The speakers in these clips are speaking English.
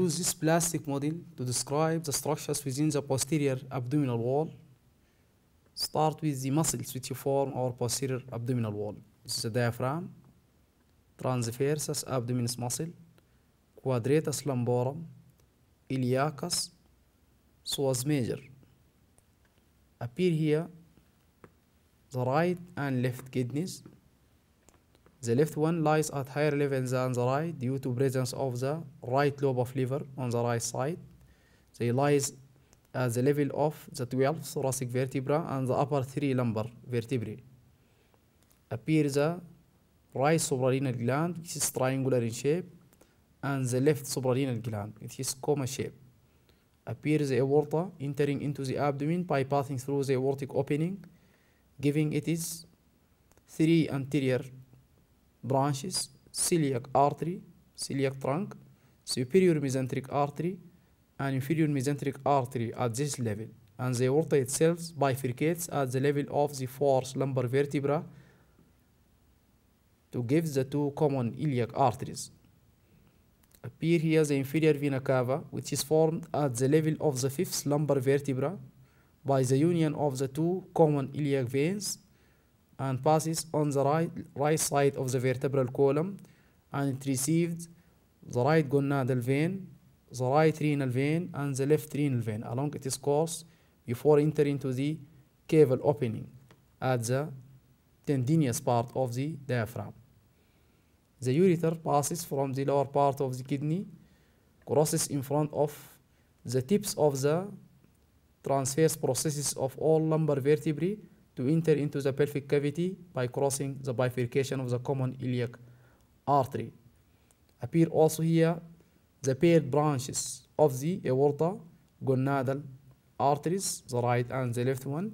use this plastic model to describe the structures within the posterior abdominal wall. Start with the muscles which form our posterior abdominal wall. This is the diaphragm, transversus abdominis muscle, quadratus lumborum, iliacus, psoas major. Appear here the right and left kidneys the left one lies at higher level than the right due to presence of the right lobe of liver on the right side. They lies at the level of the twelfth thoracic vertebra and the upper three lumbar vertebrae. Appear the right suprarenal gland, which is triangular in shape, and the left suprarenal gland, which is coma shape. Appear the aorta entering into the abdomen by passing through the aortic opening, giving it its three anterior branches, celiac artery, celiac trunk, superior mesenteric artery, and inferior mesenteric artery at this level, and the aorta itself bifurcates at the level of the fourth lumbar vertebra to give the two common iliac arteries. Appear here the inferior vena cava, which is formed at the level of the fifth lumbar vertebra by the union of the two common iliac veins and passes on the right, right side of the vertebral column and it receives the right gonadal vein, the right renal vein, and the left renal vein along its course before entering to the caval opening at the tendinous part of the diaphragm. The ureter passes from the lower part of the kidney, crosses in front of the tips of the transverse processes of all lumbar vertebrae to enter into the pelvic cavity by crossing the bifurcation of the common iliac artery. Appear also here the paired branches of the aorta, gonadal arteries, the right and the left one,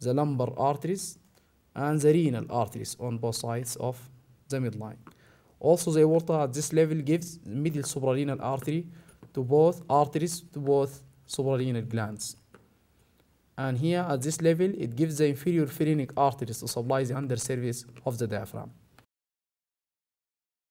the lumbar arteries, and the renal arteries on both sides of the midline. Also, the aorta at this level gives the middle suprarenal artery to both arteries to both suprarenal glands and here at this level it gives the inferior phrenic arteries to supply the undersurface of the diaphragm.